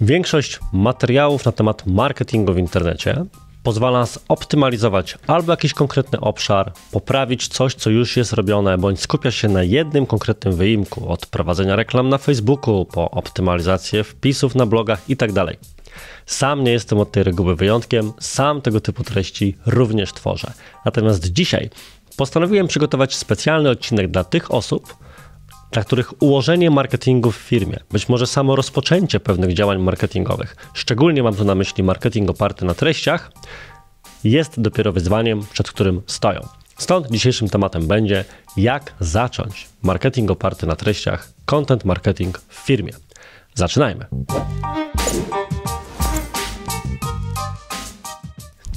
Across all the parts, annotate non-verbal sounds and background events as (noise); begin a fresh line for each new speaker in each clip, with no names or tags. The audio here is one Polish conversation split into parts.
Większość materiałów na temat marketingu w internecie pozwala zoptymalizować albo jakiś konkretny obszar, poprawić coś, co już jest robione, bądź skupia się na jednym konkretnym wyimku, od prowadzenia reklam na Facebooku, po optymalizację wpisów na blogach itd. Tak sam nie jestem od tej reguły wyjątkiem, sam tego typu treści również tworzę. Natomiast dzisiaj postanowiłem przygotować specjalny odcinek dla tych osób, dla których ułożenie marketingu w firmie, być może samo rozpoczęcie pewnych działań marketingowych, szczególnie mam tu na myśli marketing oparty na treściach, jest dopiero wyzwaniem, przed którym stoją. Stąd dzisiejszym tematem będzie, jak zacząć marketing oparty na treściach, content marketing w firmie. Zaczynajmy.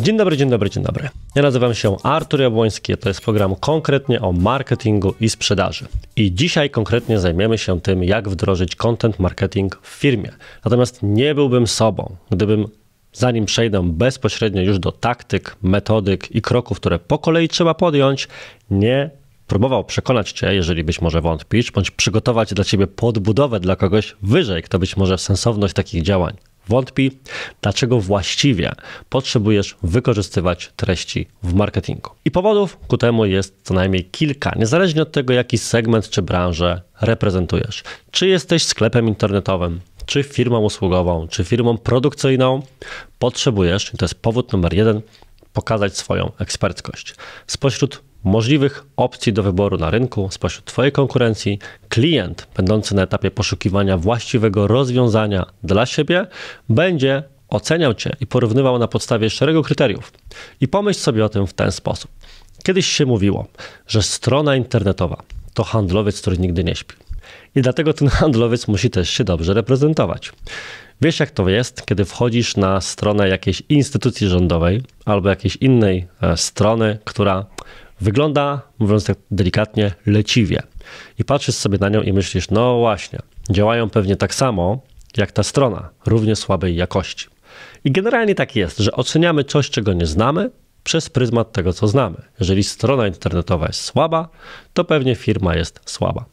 Dzień dobry, dzień dobry, dzień dobry. Ja nazywam się Artur Jabłoński, to jest program konkretnie o marketingu i sprzedaży. I dzisiaj konkretnie zajmiemy się tym, jak wdrożyć content marketing w firmie. Natomiast nie byłbym sobą, gdybym zanim przejdę bezpośrednio już do taktyk, metodyk i kroków, które po kolei trzeba podjąć, nie próbował przekonać Cię, jeżeli być może wątpisz, bądź przygotować dla Ciebie podbudowę dla kogoś wyżej, kto być może sensowność takich działań wątpi, dlaczego właściwie potrzebujesz wykorzystywać treści w marketingu. I powodów ku temu jest co najmniej kilka, niezależnie od tego, jaki segment czy branżę reprezentujesz. Czy jesteś sklepem internetowym, czy firmą usługową, czy firmą produkcyjną, potrzebujesz, i to jest powód numer jeden, pokazać swoją eksperckość. Spośród możliwych opcji do wyboru na rynku spośród Twojej konkurencji, klient będący na etapie poszukiwania właściwego rozwiązania dla siebie będzie oceniał Cię i porównywał na podstawie szeregu kryteriów. I pomyśl sobie o tym w ten sposób. Kiedyś się mówiło, że strona internetowa to handlowiec, który nigdy nie śpi. I dlatego ten handlowiec musi też się dobrze reprezentować. Wiesz, jak to jest, kiedy wchodzisz na stronę jakiejś instytucji rządowej albo jakiejś innej e, strony, która Wygląda, mówiąc tak delikatnie, leciwie. I patrzysz sobie na nią i myślisz, no właśnie, działają pewnie tak samo jak ta strona, równie słabej jakości. I generalnie tak jest, że oceniamy coś, czego nie znamy, przez pryzmat tego, co znamy. Jeżeli strona internetowa jest słaba, to pewnie firma jest słaba.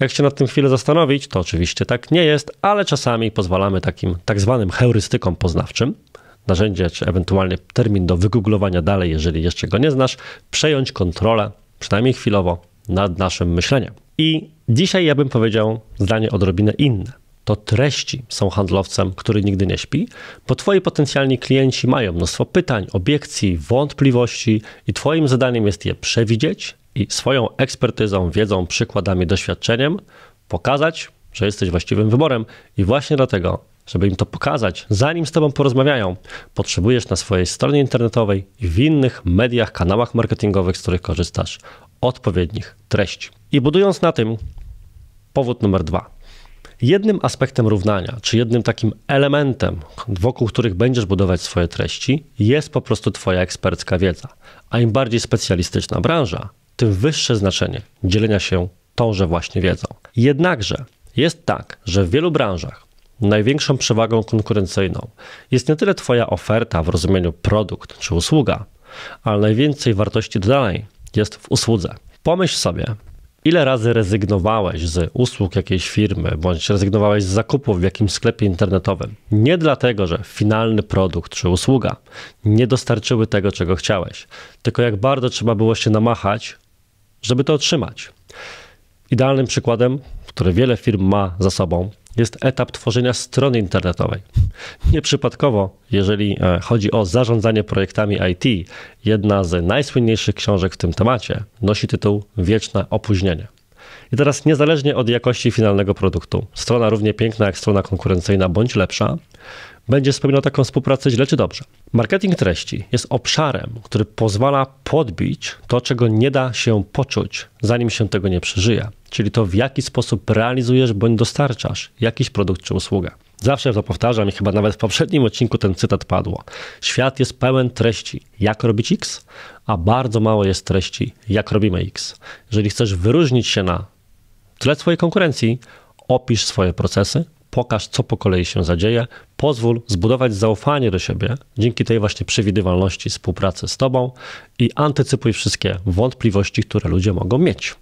Jak się nad tym chwilę zastanowić, to oczywiście tak nie jest, ale czasami pozwalamy takim tak zwanym heurystykom poznawczym narzędzie, czy ewentualnie termin do wygooglowania dalej, jeżeli jeszcze go nie znasz, przejąć kontrolę, przynajmniej chwilowo, nad naszym myśleniem. I dzisiaj ja bym powiedział zdanie odrobinę inne. To treści są handlowcem, który nigdy nie śpi, bo twoi potencjalni klienci mają mnóstwo pytań, obiekcji, wątpliwości i twoim zadaniem jest je przewidzieć i swoją ekspertyzą, wiedzą, przykładami, doświadczeniem pokazać, że jesteś właściwym wyborem i właśnie dlatego żeby im to pokazać, zanim z Tobą porozmawiają, potrzebujesz na swojej stronie internetowej i w innych mediach, kanałach marketingowych, z których korzystasz, odpowiednich treści. I budując na tym, powód numer dwa. Jednym aspektem równania, czy jednym takim elementem, wokół których będziesz budować swoje treści, jest po prostu Twoja ekspercka wiedza. A im bardziej specjalistyczna branża, tym wyższe znaczenie dzielenia się tąże właśnie wiedzą. Jednakże jest tak, że w wielu branżach największą przewagą konkurencyjną jest nie tyle Twoja oferta w rozumieniu produkt czy usługa, ale najwięcej wartości dodanej jest w usłudze. Pomyśl sobie, ile razy rezygnowałeś z usług jakiejś firmy, bądź rezygnowałeś z zakupów w jakimś sklepie internetowym. Nie dlatego, że finalny produkt czy usługa nie dostarczyły tego, czego chciałeś, tylko jak bardzo trzeba było się namachać, żeby to otrzymać. Idealnym przykładem, który wiele firm ma za sobą, jest etap tworzenia strony internetowej. Nieprzypadkowo, jeżeli e, chodzi o zarządzanie projektami IT, jedna z najsłynniejszych książek w tym temacie nosi tytuł Wieczne opóźnienie. I teraz niezależnie od jakości finalnego produktu, strona równie piękna jak strona konkurencyjna bądź lepsza, będzie wspominał taką współpracę źle czy dobrze. Marketing treści jest obszarem, który pozwala podbić to, czego nie da się poczuć, zanim się tego nie przeżyje. Czyli to, w jaki sposób realizujesz bądź dostarczasz jakiś produkt czy usługę. Zawsze to powtarzam i chyba nawet w poprzednim odcinku ten cytat padło. Świat jest pełen treści, jak robić X, a bardzo mało jest treści, jak robimy X. Jeżeli chcesz wyróżnić się na Tyle swojej konkurencji. Opisz swoje procesy, pokaż, co po kolei się zadzieje, pozwól zbudować zaufanie do siebie dzięki tej właśnie przewidywalności współpracy z Tobą i antycypuj wszystkie wątpliwości, które ludzie mogą mieć.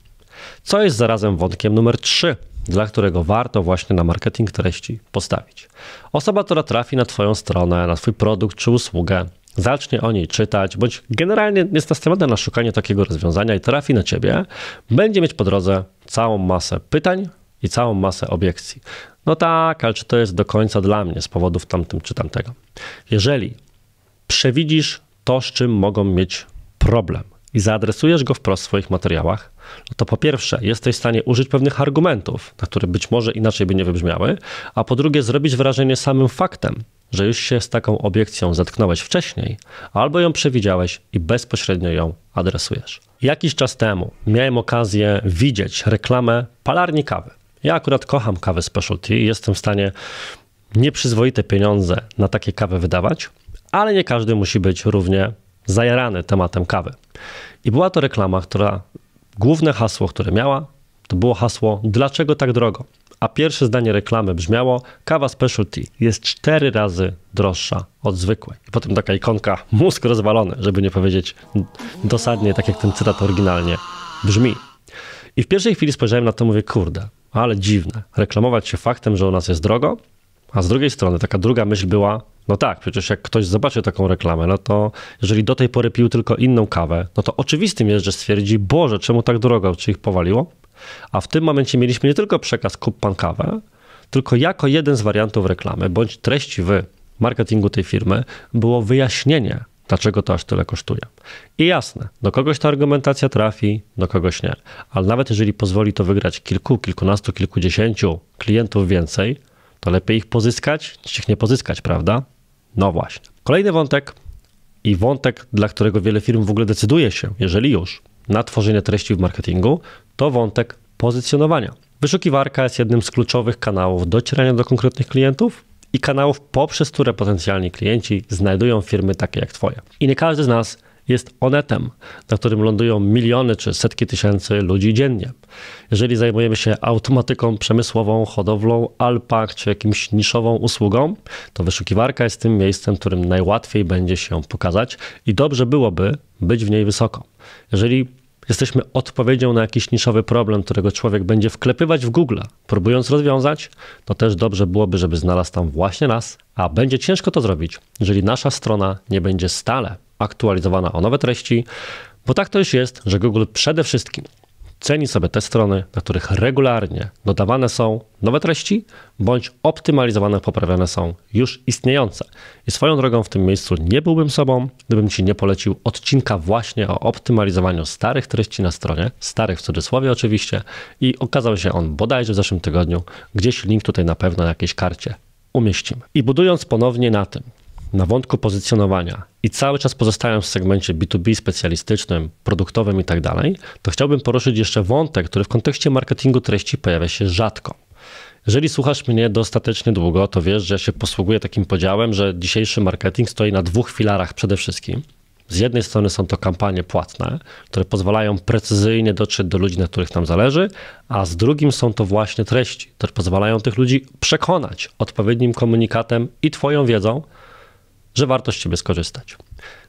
Co jest zarazem wątkiem numer 3, dla którego warto właśnie na marketing treści postawić. Osoba, która trafi na Twoją stronę, na Twój produkt czy usługę, zacznie o niej czytać, bądź generalnie jest nastawiona na szukanie takiego rozwiązania i trafi na ciebie, będzie mieć po drodze całą masę pytań i całą masę obiekcji. No tak, ale czy to jest do końca dla mnie z powodów tamtym czy tamtego? Jeżeli przewidzisz to, z czym mogą mieć problem i zaadresujesz go wprost w swoich materiałach, no to po pierwsze jesteś w stanie użyć pewnych argumentów, na które być może inaczej by nie wybrzmiały, a po drugie zrobić wrażenie samym faktem, że już się z taką obiekcją zetknąłeś wcześniej, albo ją przewidziałeś i bezpośrednio ją adresujesz. Jakiś czas temu miałem okazję widzieć reklamę palarni kawy. Ja akurat kocham kawę specialty i jestem w stanie nieprzyzwoite pieniądze na takie kawy wydawać, ale nie każdy musi być równie zajarany tematem kawy. I była to reklama, która główne hasło, które miała, to było hasło dlaczego tak drogo? a pierwsze zdanie reklamy brzmiało: kawa specialty jest cztery razy droższa od zwykłej. I potem taka ikonka, mózg rozwalony, żeby nie powiedzieć dosadnie, tak jak ten cytat oryginalnie brzmi. I w pierwszej chwili spojrzałem na to, mówię: kurde, ale dziwne, reklamować się faktem, że u nas jest drogo, a z drugiej strony taka druga myśl była, no tak, przecież jak ktoś zobaczy taką reklamę, no to jeżeli do tej pory pił tylko inną kawę, no to oczywistym jest, że stwierdzi, Boże, czemu tak drogo, czy ich powaliło? A w tym momencie mieliśmy nie tylko przekaz kup pan kawę, tylko jako jeden z wariantów reklamy bądź treści w marketingu tej firmy było wyjaśnienie, dlaczego to aż tyle kosztuje. I jasne, do kogoś ta argumentacja trafi, do kogoś nie. Ale nawet jeżeli pozwoli to wygrać kilku, kilkunastu, kilkudziesięciu klientów więcej, to lepiej ich pozyskać, niż ich nie pozyskać, prawda? No właśnie. Kolejny wątek i wątek, dla którego wiele firm w ogóle decyduje się, jeżeli już, na tworzenie treści w marketingu, to wątek pozycjonowania. Wyszukiwarka jest jednym z kluczowych kanałów docierania do konkretnych klientów i kanałów, poprzez które potencjalni klienci znajdują firmy takie jak Twoja. I nie każdy z nas jest onetem, na którym lądują miliony czy setki tysięcy ludzi dziennie. Jeżeli zajmujemy się automatyką przemysłową, hodowlą, alpak czy jakimś niszową usługą, to wyszukiwarka jest tym miejscem, którym najłatwiej będzie się pokazać i dobrze byłoby być w niej wysoko. Jeżeli Jesteśmy odpowiedzią na jakiś niszowy problem, którego człowiek będzie wklepywać w Google, próbując rozwiązać, to też dobrze byłoby, żeby znalazł tam właśnie nas, a będzie ciężko to zrobić, jeżeli nasza strona nie będzie stale aktualizowana o nowe treści, bo tak to już jest, że Google przede wszystkim Ceni sobie te strony, na których regularnie dodawane są nowe treści bądź optymalizowane, poprawiane są już istniejące. I swoją drogą w tym miejscu nie byłbym sobą, gdybym Ci nie polecił odcinka właśnie o optymalizowaniu starych treści na stronie, starych w cudzysłowie oczywiście, i okazał się on bodajże w zeszłym tygodniu. Gdzieś link tutaj na pewno na jakiejś karcie umieścimy. I budując ponownie na tym, na wątku pozycjonowania i cały czas pozostając w segmencie B2B specjalistycznym, produktowym i tak dalej, to chciałbym poruszyć jeszcze wątek, który w kontekście marketingu treści pojawia się rzadko. Jeżeli słuchasz mnie dostatecznie długo, to wiesz, że ja się posługuję takim podziałem, że dzisiejszy marketing stoi na dwóch filarach przede wszystkim. Z jednej strony są to kampanie płatne, które pozwalają precyzyjnie dotrzeć do ludzi, na których nam zależy, a z drugim są to właśnie treści, które pozwalają tych ludzi przekonać odpowiednim komunikatem i Twoją wiedzą, że warto z ciebie skorzystać.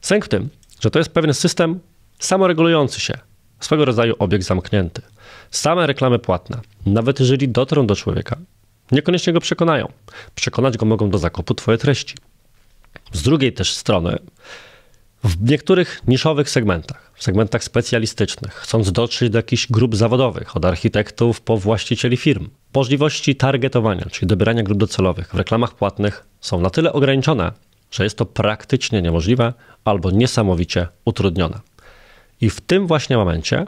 Sęk w tym, że to jest pewien system samoregulujący się, swego rodzaju obiekt zamknięty. Same reklamy płatne, nawet jeżeli dotrą do człowieka, niekoniecznie go przekonają. Przekonać go mogą do zakupu Twoje treści. Z drugiej też strony, w niektórych niszowych segmentach, w segmentach specjalistycznych, chcąc dotrzeć do jakichś grup zawodowych, od architektów po właścicieli firm, możliwości targetowania, czyli dobierania grup docelowych w reklamach płatnych są na tyle ograniczone, że jest to praktycznie niemożliwe albo niesamowicie utrudnione. I w tym właśnie momencie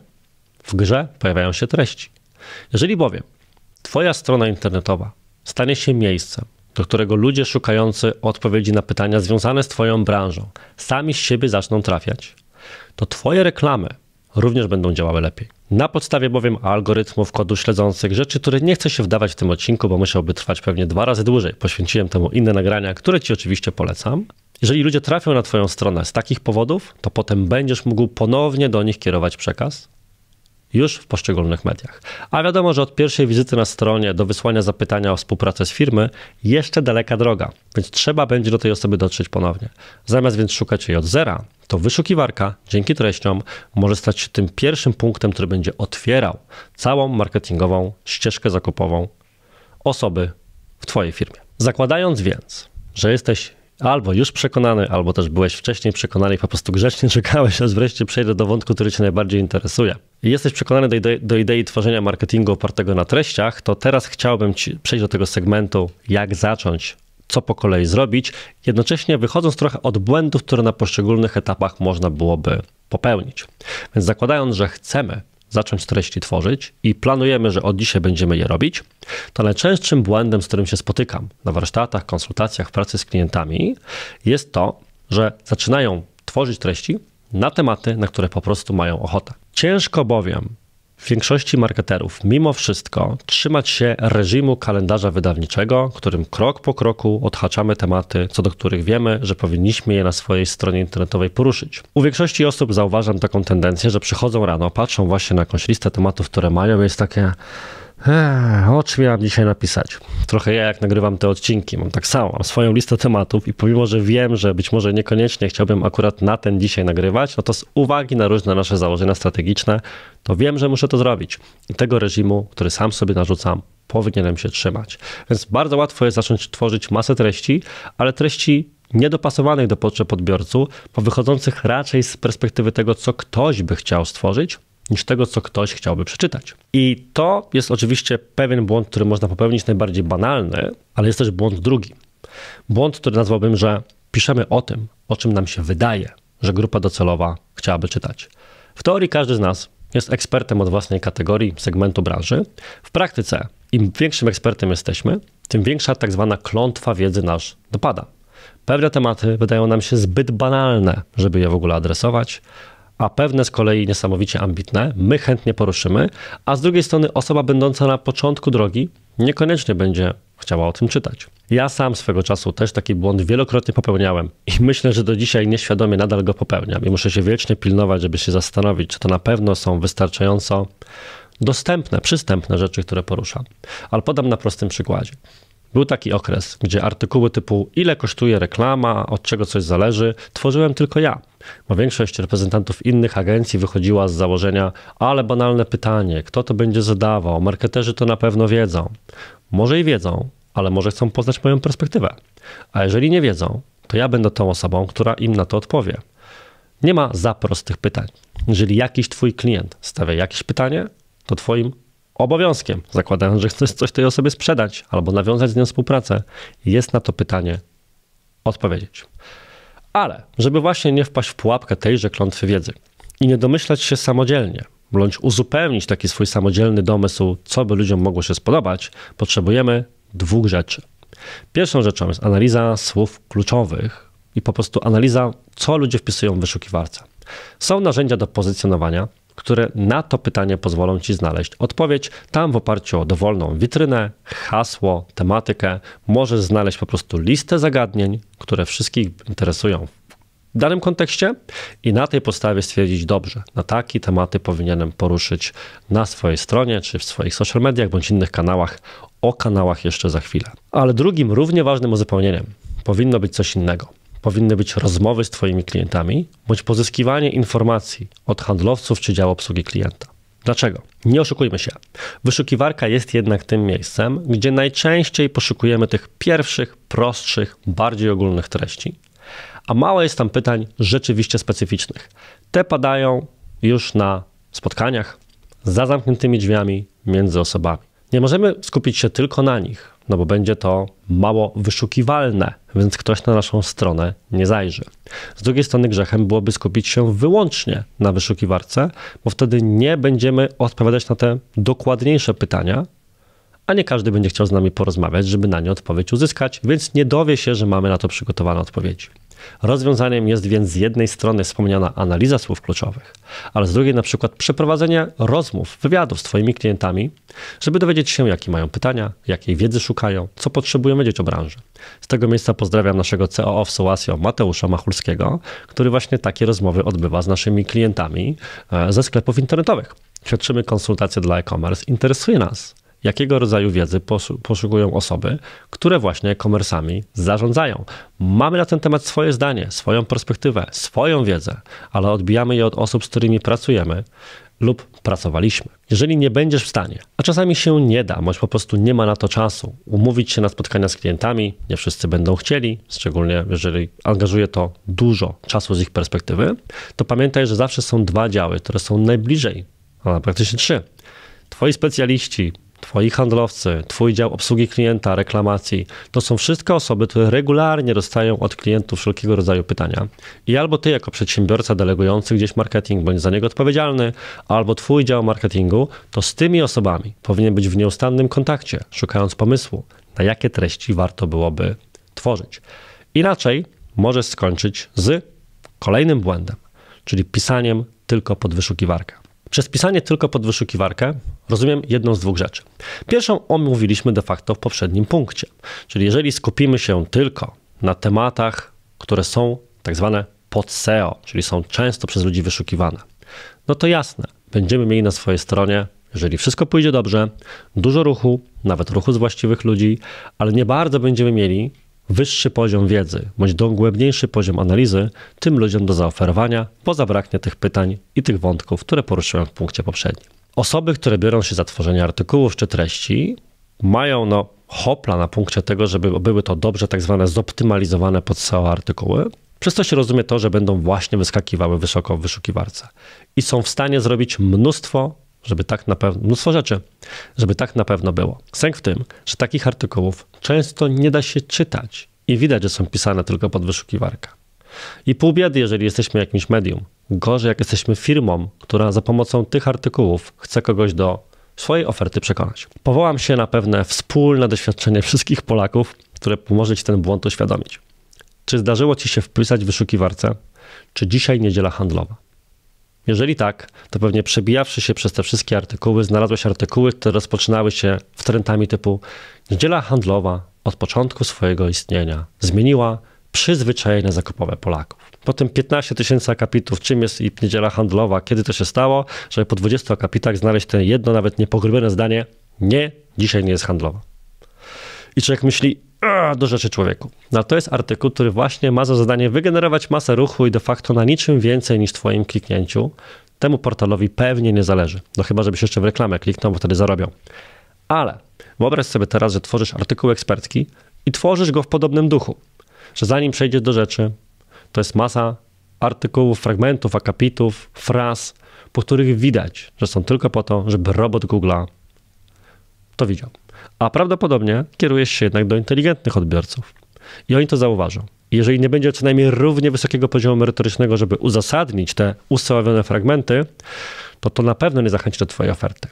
w grze pojawiają się treści. Jeżeli bowiem Twoja strona internetowa stanie się miejscem, do którego ludzie szukający odpowiedzi na pytania związane z Twoją branżą sami z siebie zaczną trafiać, to Twoje reklamy również będą działały lepiej na podstawie bowiem algorytmów kodu śledzących rzeczy, które nie chcę się wdawać w tym odcinku, bo musiałby trwać pewnie dwa razy dłużej. Poświęciłem temu inne nagrania, które ci oczywiście polecam. Jeżeli ludzie trafią na Twoją stronę z takich powodów, to potem będziesz mógł ponownie do nich kierować przekaz, już w poszczególnych mediach. A wiadomo, że od pierwszej wizyty na stronie do wysłania zapytania o współpracę z firmy jeszcze daleka droga, więc trzeba będzie do tej osoby dotrzeć ponownie. Zamiast więc szukać jej od zera, to wyszukiwarka dzięki treściom może stać się tym pierwszym punktem, który będzie otwierał całą marketingową ścieżkę zakupową osoby w Twojej firmie. Zakładając więc, że jesteś albo już przekonany, albo też byłeś wcześniej przekonany i po prostu grzecznie (laughs) czekałeś, aż wreszcie przejdę do wątku, który cię najbardziej interesuje. I jesteś przekonany do, do, idei tworzenia marketingu opartego na treściach, to teraz chciałbym ci przejść do tego segmentu, jak zacząć, co po kolei zrobić, jednocześnie wychodząc trochę od błędów, które na poszczególnych etapach można byłoby popełnić. Więc zakładając, że chcemy zacząć treści tworzyć i planujemy, że od dzisiaj będziemy je robić, to najczęstszym błędem, z którym się spotykam na warsztatach, konsultacjach, pracy z klientami, jest to, że zaczynają tworzyć treści na tematy, na które po prostu mają ochotę. Ciężko bowiem większości marketerów mimo wszystko trzymać się reżimu kalendarza wydawniczego, którym krok po kroku odhaczamy tematy, co do których wiemy, że powinniśmy je na swojej stronie internetowej poruszyć. U większości osób zauważam taką tendencję, że przychodzą rano, patrzą właśnie na jakąś listę tematów, które mają, jest takie o czym miałam dzisiaj napisać? Trochę ja jak nagrywam te odcinki, mam tak samo, mam swoją listę tematów i pomimo, że wiem, że być może niekoniecznie chciałbym akurat na ten dzisiaj nagrywać, no to z uwagi na różne nasze założenia strategiczne, to wiem, że muszę to zrobić. I tego reżimu, który sam sobie narzucam, powinienem się trzymać. Więc bardzo łatwo jest zacząć tworzyć masę treści, ale treści niedopasowanych do potrzeb odbiorców, bo wychodzących raczej z perspektywy tego, co ktoś by chciał stworzyć, niż tego, co ktoś chciałby przeczytać. I to jest oczywiście pewien błąd, który można popełnić, najbardziej banalny, ale jest też błąd drugi. Błąd, który nazwałbym, że piszemy o tym, o czym nam się wydaje, że grupa docelowa chciałaby czytać. W teorii każdy z nas jest ekspertem od własnej kategorii, segmentu branży. W praktyce, im większym ekspertem jesteśmy, tym większa tak zwana klątwa wiedzy nasz dopada. Pewne tematy wydają nam się zbyt banalne, żeby je w ogóle adresować, a pewne z kolei niesamowicie ambitne my chętnie poruszymy, a z drugiej strony osoba będąca na początku drogi niekoniecznie będzie chciała o tym czytać. Ja sam swego czasu też taki błąd wielokrotnie popełniałem i myślę, że do dzisiaj nieświadomie nadal go popełniam i muszę się wiecznie pilnować, żeby się zastanowić, czy to na pewno są wystarczająco dostępne, przystępne rzeczy, które poruszam. Ale podam na prostym przykładzie. Był taki okres, gdzie artykuły typu ile kosztuje reklama, od czego coś zależy, tworzyłem tylko ja, bo większość reprezentantów innych agencji wychodziła z założenia, ale banalne pytanie, kto to będzie zadawał, marketerzy to na pewno wiedzą. Może i wiedzą, ale może chcą poznać moją perspektywę. A jeżeli nie wiedzą, to ja będę tą osobą, która im na to odpowie. Nie ma za prostych pytań. Jeżeli jakiś twój klient stawia jakieś pytanie, to twoim obowiązkiem, zakładając, że chcesz coś tej osobie sprzedać albo nawiązać z nią współpracę, jest na to pytanie odpowiedzieć. Ale, żeby właśnie nie wpaść w pułapkę tejże klątwy wiedzy i nie domyślać się samodzielnie, bądź uzupełnić taki swój samodzielny domysł, co by ludziom mogło się spodobać, potrzebujemy dwóch rzeczy. Pierwszą rzeczą jest analiza słów kluczowych i po prostu analiza, co ludzie wpisują w wyszukiwarce. Są narzędzia do pozycjonowania, które na to pytanie pozwolą Ci znaleźć odpowiedź. Tam w oparciu o dowolną witrynę, hasło, tematykę możesz znaleźć po prostu listę zagadnień, które wszystkich interesują w danym kontekście i na tej podstawie stwierdzić dobrze, na takie tematy powinienem poruszyć na swojej stronie, czy w swoich social mediach, bądź innych kanałach. O kanałach jeszcze za chwilę. Ale drugim, równie ważnym uzupełnieniem powinno być coś innego powinny być rozmowy z Twoimi klientami bądź pozyskiwanie informacji od handlowców czy działu obsługi klienta. Dlaczego? Nie oszukujmy się. Wyszukiwarka jest jednak tym miejscem, gdzie najczęściej poszukujemy tych pierwszych, prostszych, bardziej ogólnych treści, a mało jest tam pytań rzeczywiście specyficznych. Te padają już na spotkaniach, za zamkniętymi drzwiami, między osobami. Nie możemy skupić się tylko na nich, no bo będzie to mało wyszukiwalne, więc ktoś na naszą stronę nie zajrzy. Z drugiej strony grzechem byłoby skupić się wyłącznie na wyszukiwarce, bo wtedy nie będziemy odpowiadać na te dokładniejsze pytania, a nie każdy będzie chciał z nami porozmawiać, żeby na nie odpowiedź uzyskać, więc nie dowie się, że mamy na to przygotowane odpowiedzi. Rozwiązaniem jest więc z jednej strony wspomniana analiza słów kluczowych, ale z drugiej na przykład przeprowadzenie rozmów, wywiadów z Twoimi klientami, żeby dowiedzieć się, jakie mają pytania, jakiej wiedzy szukają, co potrzebują wiedzieć o branży. Z tego miejsca pozdrawiam naszego COO e w Sołasio Mateusza Machulskiego, który właśnie takie rozmowy odbywa z naszymi klientami e, ze sklepów internetowych. Świadczymy konsultacje dla e-commerce, interesuje nas jakiego rodzaju wiedzy poszukują osoby, które właśnie komersami zarządzają. Mamy na ten temat swoje zdanie, swoją perspektywę, swoją wiedzę, ale odbijamy je od osób, z którymi pracujemy lub pracowaliśmy. Jeżeli nie będziesz w stanie, a czasami się nie da, bądź po prostu nie ma na to czasu, umówić się na spotkania z klientami, nie wszyscy będą chcieli, szczególnie jeżeli angażuje to dużo czasu z ich perspektywy, to pamiętaj, że zawsze są dwa działy, które są najbliżej, a praktycznie trzy. Twoi specjaliści, twoi handlowcy, twój dział obsługi klienta, reklamacji, to są wszystkie osoby, które regularnie dostają od klientów wszelkiego rodzaju pytania. I albo ty jako przedsiębiorca delegujący gdzieś marketing, bądź za niego odpowiedzialny, albo twój dział marketingu, to z tymi osobami powinien być w nieustannym kontakcie, szukając pomysłu, na jakie treści warto byłoby tworzyć. Inaczej możesz skończyć z kolejnym błędem, czyli pisaniem tylko pod wyszukiwarkę. Przez pisanie tylko pod wyszukiwarkę rozumiem jedną z dwóch rzeczy. Pierwszą omówiliśmy de facto w poprzednim punkcie, czyli jeżeli skupimy się tylko na tematach, które są tak zwane pod SEO, czyli są często przez ludzi wyszukiwane, no to jasne, będziemy mieli na swojej stronie jeżeli wszystko pójdzie dobrze, dużo ruchu, nawet ruchu z właściwych ludzi, ale nie bardzo będziemy mieli wyższy poziom wiedzy bądź dogłębniejszy poziom analizy tym ludziom do zaoferowania, bo zabraknie tych pytań i tych wątków, które poruszyłem w punkcie poprzednim. Osoby, które biorą się za tworzenie artykułów czy treści, mają no hopla na punkcie tego, żeby były to dobrze tak zwane zoptymalizowane pod SEO artykuły, przez to się rozumie to, że będą właśnie wyskakiwały wysoko w wyszukiwarce i są w stanie zrobić mnóstwo żeby tak na pewno, mnóstwo rzeczy, żeby tak na pewno było. Sęk w tym, że takich artykułów często nie da się czytać i widać, że są pisane tylko pod wyszukiwarkę. I pół biedy, jeżeli jesteśmy jakimś medium. Gorzej, jak jesteśmy firmą, która za pomocą tych artykułów chce kogoś do swojej oferty przekonać. Powołam się na pewne wspólne doświadczenie wszystkich Polaków, które pomoże Ci ten błąd uświadomić. Czy zdarzyło Ci się wpisać w wyszukiwarce, czy dzisiaj niedziela handlowa? Jeżeli tak, to pewnie przebijawszy się przez te wszystkie artykuły, znalazłeś artykuły, które rozpoczynały się trendami typu Niedziela handlowa od początku swojego istnienia zmieniła przyzwyczajenia zakupowe Polaków. Po tym 15 tysięcy akapitów, czym jest i niedziela handlowa, kiedy to się stało, żeby po 20 akapitach znaleźć te jedno, nawet niepogrybione zdanie, nie, dzisiaj nie jest handlowa. I człowiek myśli, do rzeczy człowieku. No to jest artykuł, który właśnie ma za zadanie wygenerować masę ruchu i de facto na niczym więcej niż twoim kliknięciu. Temu portalowi pewnie nie zależy. No chyba, żebyś jeszcze w reklamę kliknął, bo wtedy zarobią. Ale wyobraź sobie teraz, że tworzysz artykuł ekspercki i tworzysz go w podobnym duchu. Że zanim przejdziesz do rzeczy, to jest masa artykułów, fragmentów, akapitów, fraz, po których widać, że są tylko po to, żeby robot Google'a to widział. A prawdopodobnie kierujesz się jednak do inteligentnych odbiorców. I oni to zauważą. Jeżeli nie będzie co najmniej równie wysokiego poziomu merytorycznego, żeby uzasadnić te ustawione fragmenty, to to na pewno nie zachęci do Twojej oferty.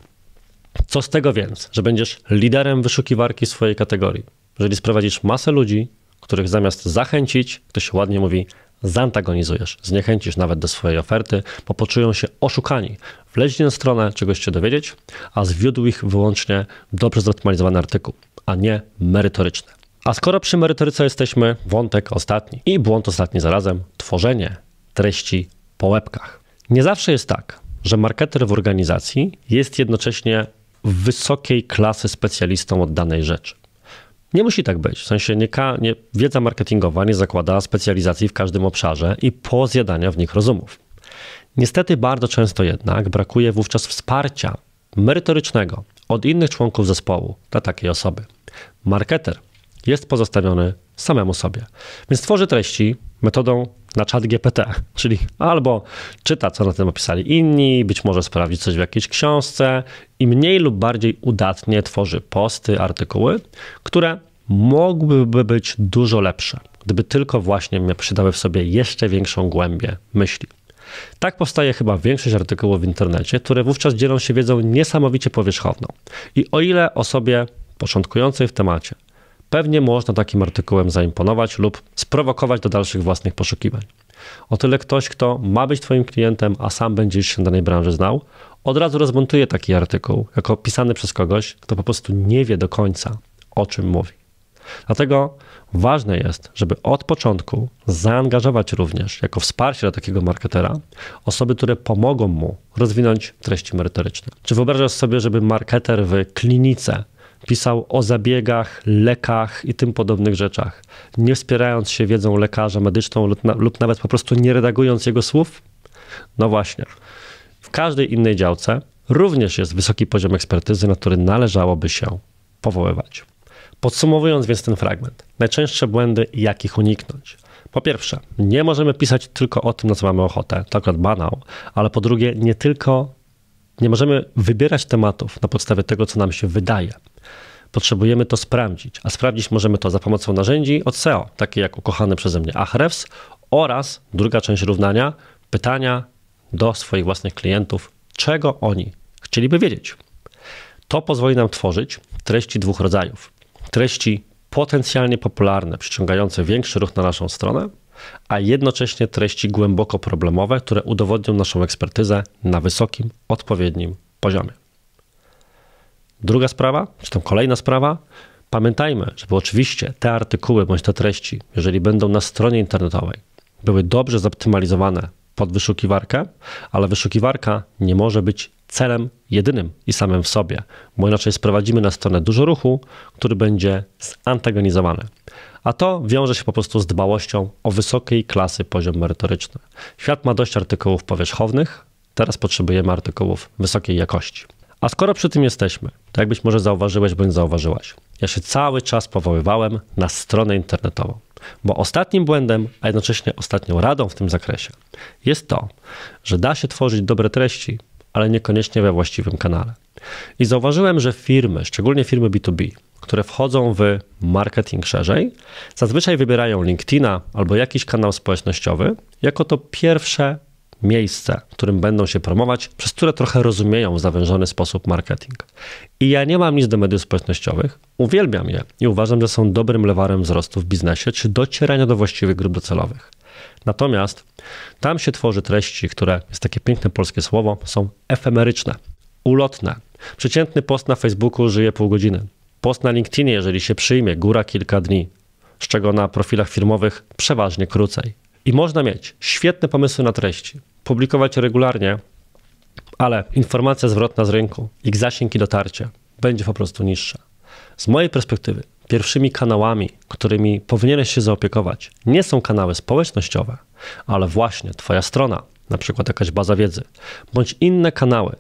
Co z tego więc, że będziesz liderem wyszukiwarki swojej kategorii? Jeżeli sprowadzisz masę ludzi, których zamiast zachęcić, ktoś ładnie mówi, zantagonizujesz, zniechęcisz nawet do swojej oferty, bo poczują się oszukani. Wleźli na stronę, czegoś się dowiedzieć, a zwiódł ich wyłącznie dobrze zoptymalizowany artykuł, a nie merytoryczny. A skoro przy merytoryce jesteśmy, wątek ostatni i błąd ostatni zarazem, tworzenie treści po łebkach. Nie zawsze jest tak, że marketer w organizacji jest jednocześnie wysokiej klasy specjalistą od danej rzeczy. Nie musi tak być. W sensie nie, nie, wiedza marketingowa nie zakłada specjalizacji w każdym obszarze i pozjadania w nich rozumów. Niestety bardzo często jednak brakuje wówczas wsparcia merytorycznego od innych członków zespołu dla takiej osoby. Marketer jest pozostawiony samemu sobie, więc tworzy treści metodą na czat GPT, czyli albo czyta, co na tym opisali inni, być może sprawdzi coś w jakiejś książce i mniej lub bardziej udatnie tworzy posty, artykuły, które mogłyby być dużo lepsze, gdyby tylko właśnie przydały w sobie jeszcze większą głębię myśli. Tak powstaje chyba większość artykułów w internecie, które wówczas dzielą się wiedzą niesamowicie powierzchowną. I o ile osobie początkującej w temacie pewnie można takim artykułem zaimponować lub sprowokować do dalszych własnych poszukiwań. O tyle ktoś, kto ma być Twoim klientem, a sam będziesz się danej branży znał, od razu rozmontuje taki artykuł, jako pisany przez kogoś, kto po prostu nie wie do końca, o czym mówi. Dlatego ważne jest, żeby od początku zaangażować również jako wsparcie dla takiego marketera osoby, które pomogą mu rozwinąć treści merytoryczne. Czy wyobrażasz sobie, żeby marketer w klinice pisał o zabiegach, lekach i tym podobnych rzeczach. Nie wspierając się wiedzą lekarza medyczną lub, na, lub nawet po prostu nie redagując jego słów? No właśnie. W każdej innej działce również jest wysoki poziom ekspertyzy, na który należałoby się powoływać. Podsumowując więc ten fragment, najczęstsze błędy i jak ich uniknąć. Po pierwsze, nie możemy pisać tylko o tym, na co mamy ochotę, to akurat banał, ale po drugie, nie tylko nie możemy wybierać tematów na podstawie tego, co nam się wydaje. Potrzebujemy to sprawdzić, a sprawdzić możemy to za pomocą narzędzi od SEO, takie jak ukochany przeze mnie Ahrefs oraz druga część równania pytania do swoich własnych klientów, czego oni chcieliby wiedzieć. To pozwoli nam tworzyć treści dwóch rodzajów. Treści potencjalnie popularne, przyciągające większy ruch na naszą stronę a jednocześnie treści głęboko problemowe, które udowodnią naszą ekspertyzę na wysokim, odpowiednim poziomie. Druga sprawa, czy tam kolejna sprawa, pamiętajmy, żeby oczywiście te artykuły bądź te treści, jeżeli będą na stronie internetowej, były dobrze zoptymalizowane pod wyszukiwarkę, ale wyszukiwarka nie może być celem jedynym i samym w sobie, bo inaczej sprowadzimy na stronę dużo ruchu, który będzie zantagonizowany a to wiąże się po prostu z dbałością o wysokiej klasy poziom merytoryczny. Świat ma dość artykułów powierzchownych, teraz potrzebujemy artykułów wysokiej jakości. A skoro przy tym jesteśmy, to jak być może zauważyłeś bądź zauważyłaś, ja się cały czas powoływałem na stronę internetową. Bo ostatnim błędem, a jednocześnie ostatnią radą w tym zakresie jest to, że da się tworzyć dobre treści, ale niekoniecznie we właściwym kanale. I zauważyłem, że firmy, szczególnie firmy B2B, które wchodzą w marketing szerzej, zazwyczaj wybierają LinkedIna albo jakiś kanał społecznościowy jako to pierwsze miejsce, w którym będą się promować, przez które trochę rozumieją w zawężony sposób marketing. I ja nie mam nic do mediów społecznościowych, uwielbiam je i uważam, że są dobrym lewarem wzrostu w biznesie czy docierania do właściwych grup docelowych. Natomiast tam się tworzy treści, które, jest takie piękne polskie słowo, są efemeryczne ulotna. Przeciętny post na Facebooku żyje pół godziny. Post na LinkedInie, jeżeli się przyjmie, góra kilka dni, z czego na profilach firmowych przeważnie krócej. I można mieć świetne pomysły na treści, publikować regularnie, ale informacja zwrotna z rynku, ich zasięg i dotarcie będzie po prostu niższa. Z mojej perspektywy, pierwszymi kanałami, którymi powinieneś się zaopiekować, nie są kanały społecznościowe, ale właśnie Twoja strona, na przykład jakaś baza wiedzy, bądź inne kanały,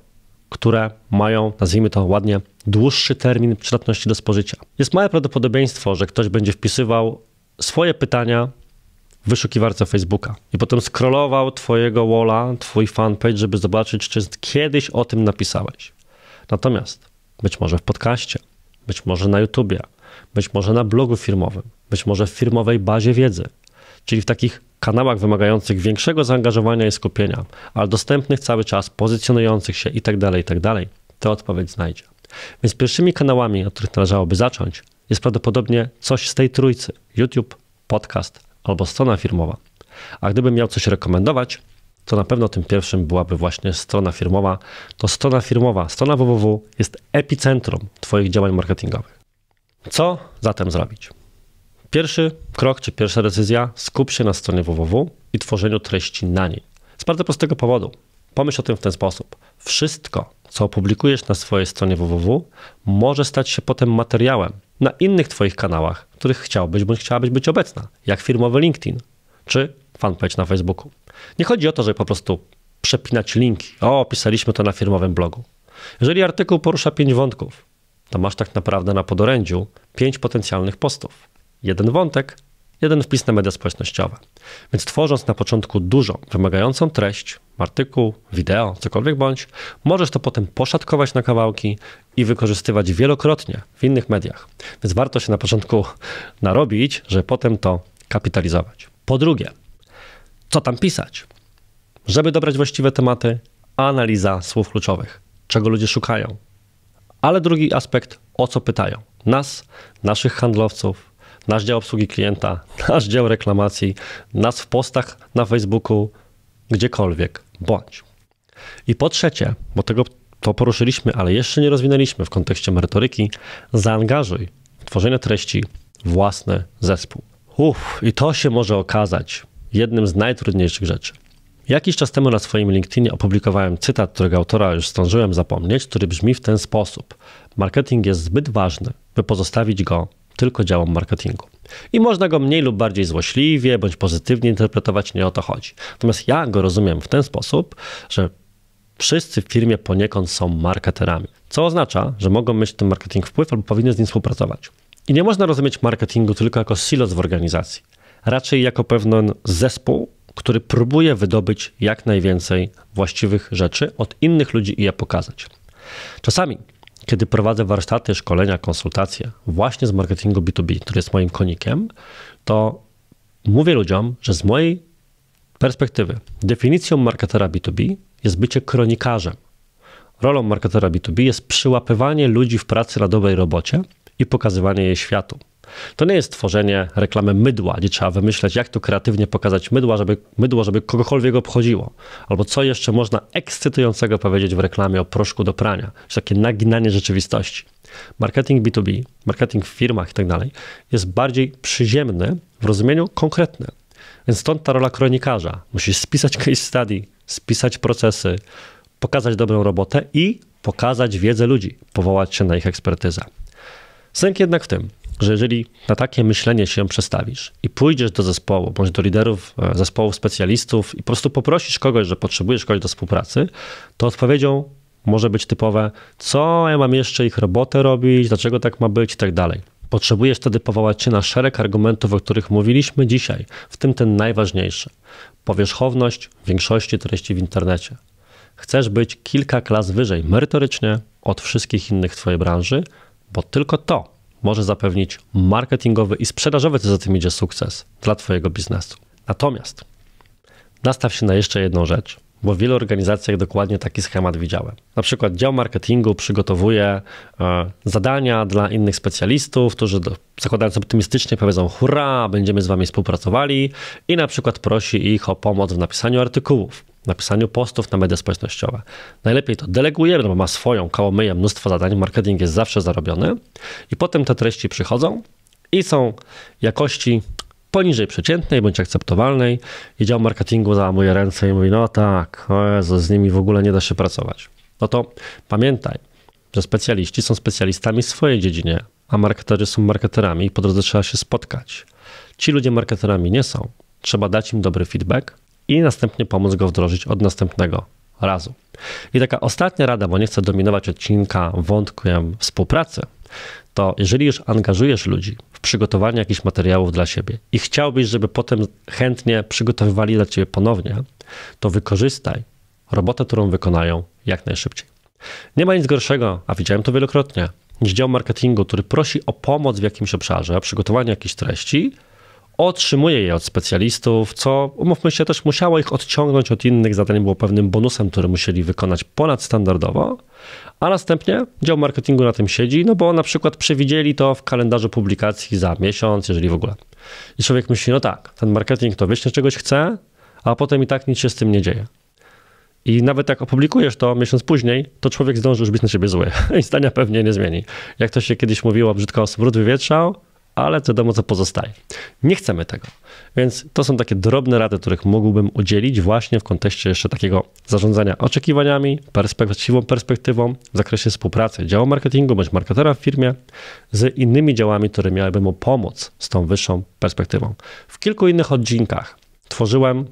które mają, nazwijmy to ładnie, dłuższy termin przydatności do spożycia. Jest małe prawdopodobieństwo, że ktoś będzie wpisywał swoje pytania w wyszukiwarce Facebooka i potem scrollował twojego walla, twój fanpage, żeby zobaczyć, czy kiedyś o tym napisałeś. Natomiast być może w podcaście, być może na YouTubie, być może na blogu firmowym, być może w firmowej bazie wiedzy, czyli w takich kanałach wymagających większego zaangażowania i skupienia, ale dostępnych cały czas, pozycjonujących się itd., itd., tę odpowiedź znajdzie. Więc pierwszymi kanałami, od których należałoby zacząć, jest prawdopodobnie coś z tej trójcy: YouTube, podcast albo strona firmowa. A gdybym miał coś rekomendować, to na pewno tym pierwszym byłaby właśnie strona firmowa. To strona firmowa, strona www jest epicentrum Twoich działań marketingowych. Co zatem zrobić? Pierwszy krok czy pierwsza decyzja: skup się na stronie www i tworzeniu treści na niej. Z bardzo prostego powodu. Pomyśl o tym w ten sposób. Wszystko, co opublikujesz na swojej stronie www, może stać się potem materiałem na innych Twoich kanałach, których chciałbyś bądź chciałabyś być obecna, jak firmowy LinkedIn czy fanpage na Facebooku. Nie chodzi o to, żeby po prostu przepinać linki. O, pisaliśmy to na firmowym blogu. Jeżeli artykuł porusza pięć wątków, to masz tak naprawdę na podorędziu pięć potencjalnych postów jeden wątek, jeden wpis na media społecznościowe. Więc tworząc na początku dużą, wymagającą treść, artykuł, wideo, cokolwiek bądź, możesz to potem poszatkować na kawałki i wykorzystywać wielokrotnie w innych mediach. Więc warto się na początku narobić, żeby potem to kapitalizować. Po drugie, co tam pisać? Żeby dobrać właściwe tematy, analiza słów kluczowych, czego ludzie szukają. Ale drugi aspekt, o co pytają nas, naszych handlowców, nasz dział obsługi klienta, nasz dział reklamacji, nas w postach na Facebooku, gdziekolwiek bądź. I po trzecie, bo tego to poruszyliśmy, ale jeszcze nie rozwinęliśmy w kontekście merytoryki, zaangażuj w tworzenie treści własny zespół. Uff, i to się może okazać jednym z najtrudniejszych rzeczy. Jakiś czas temu na swoim LinkedInie opublikowałem cytat, którego autora już zdążyłem zapomnieć, który brzmi w ten sposób: Marketing jest zbyt ważny, by pozostawić go tylko działom marketingu. I można go mniej lub bardziej złośliwie bądź pozytywnie interpretować, nie o to chodzi. Natomiast ja go rozumiem w ten sposób, że wszyscy w firmie poniekąd są marketerami, co oznacza, że mogą mieć ten marketing wpływ albo powinny z nim współpracować. I nie można rozumieć marketingu tylko jako silos w organizacji, raczej jako pewien zespół, który próbuje wydobyć jak najwięcej właściwych rzeczy od innych ludzi i je pokazać. Czasami kiedy prowadzę warsztaty, szkolenia, konsultacje właśnie z marketingu B2B, który jest moim konikiem, to mówię ludziom, że z mojej perspektywy definicją marketera B2B jest bycie kronikarzem. Rolą marketera B2B jest przyłapywanie ludzi w pracy na dobrej robocie i pokazywanie jej światu. To nie jest tworzenie reklamy mydła, gdzie trzeba wymyśleć, jak tu kreatywnie pokazać mydła, żeby, mydło, żeby kogokolwiek obchodziło. Albo co jeszcze można ekscytującego powiedzieć w reklamie o proszku do prania. czy takie naginanie rzeczywistości. Marketing B2B, marketing w firmach i tak dalej, jest bardziej przyziemny w rozumieniu konkretny. Więc stąd ta rola kronikarza. Musisz spisać case study, spisać procesy, pokazać dobrą robotę i pokazać wiedzę ludzi, powołać się na ich ekspertyzę. Sęk jednak w tym, że jeżeli na takie myślenie się przestawisz i pójdziesz do zespołu, bądź do liderów e, zespołów specjalistów i po prostu poprosisz kogoś, że potrzebujesz kogoś do współpracy, to odpowiedzią może być typowe, co ja mam jeszcze ich robotę robić, dlaczego tak ma być i tak dalej. Potrzebujesz wtedy powołać się na szereg argumentów, o których mówiliśmy dzisiaj, w tym ten najważniejszy. Powierzchowność większości treści w internecie. Chcesz być kilka klas wyżej merytorycznie od wszystkich innych w Twojej branży, bo tylko to może zapewnić marketingowy i sprzedażowy, co za tym idzie, sukces dla Twojego biznesu. Natomiast nastaw się na jeszcze jedną rzecz, bo w wielu organizacjach dokładnie taki schemat widziałem. Na przykład dział marketingu przygotowuje e, zadania dla innych specjalistów, którzy zakładając optymistycznie powiedzą hurra, będziemy z wami współpracowali i na przykład prosi ich o pomoc w napisaniu artykułów napisaniu postów na media społecznościowe. Najlepiej to delegujemy, no bo ma swoją kołomyję, mnóstwo zadań, marketing jest zawsze zarobiony i potem te treści przychodzą i są jakości poniżej przeciętnej bądź akceptowalnej i dział marketingu załamuje ręce i mówi no tak, Jezu, z nimi w ogóle nie da się pracować. No to pamiętaj, że specjaliści są specjalistami w swojej dziedzinie, a marketerzy są marketerami i po drodze trzeba się spotkać. Ci ludzie marketerami nie są. Trzeba dać im dobry feedback, i następnie pomóc go wdrożyć od następnego razu. I taka ostatnia rada, bo nie chcę dominować odcinka wątkiem współpracy, to jeżeli już angażujesz ludzi w przygotowanie jakichś materiałów dla siebie i chciałbyś, żeby potem chętnie przygotowywali dla ciebie ponownie, to wykorzystaj robotę, którą wykonają jak najszybciej. Nie ma nic gorszego, a widziałem to wielokrotnie, niż dział marketingu, który prosi o pomoc w jakimś obszarze, przygotowanie jakiejś treści, otrzymuje je od specjalistów, co umówmy się też musiało ich odciągnąć od innych zadań, było pewnym bonusem, który musieli wykonać ponadstandardowo, a następnie dział marketingu na tym siedzi, no bo na przykład przewidzieli to w kalendarzu publikacji za miesiąc, jeżeli w ogóle. I człowiek myśli, no tak, ten marketing to wiecznie czegoś chce, a potem i tak nic się z tym nie dzieje. I nawet jak opublikujesz to miesiąc później, to człowiek zdąży już być na siebie zły (laughs) i zdania pewnie nie zmieni. Jak to się kiedyś mówiło, brzydko osób wywietrzał, ale wiadomo, co pozostaje. Nie chcemy tego. Więc to są takie drobne rady, których mógłbym udzielić właśnie w kontekście jeszcze takiego zarządzania oczekiwaniami, perspektywą, perspektywą w zakresie współpracy działu marketingu bądź marketera w firmie z innymi działami, które miałyby mu pomóc z tą wyższą perspektywą. W kilku innych odcinkach tworzyłem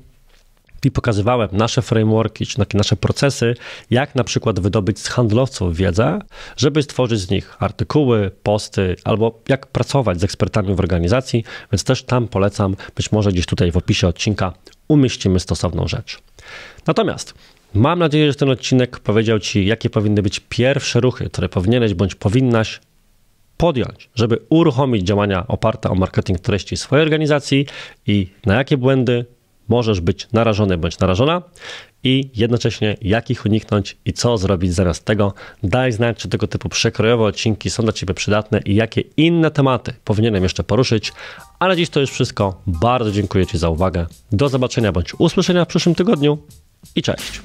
i pokazywałem nasze frameworki, czy takie nasze procesy, jak na przykład wydobyć z handlowców wiedzę, żeby stworzyć z nich artykuły, posty, albo jak pracować z ekspertami w organizacji, więc też tam polecam, być może gdzieś tutaj w opisie odcinka umieścimy stosowną rzecz. Natomiast mam nadzieję, że ten odcinek powiedział Ci, jakie powinny być pierwsze ruchy, które powinieneś bądź powinnaś podjąć, żeby uruchomić działania oparte o marketing treści swojej organizacji i na jakie błędy możesz być narażony bądź narażona i jednocześnie jak ich uniknąć i co zrobić zamiast tego. Daj znać, czy tego typu przekrojowe odcinki są dla Ciebie przydatne i jakie inne tematy powinienem jeszcze poruszyć. Ale dziś to już wszystko. Bardzo dziękuję Ci za uwagę. Do zobaczenia bądź usłyszenia w przyszłym tygodniu i cześć.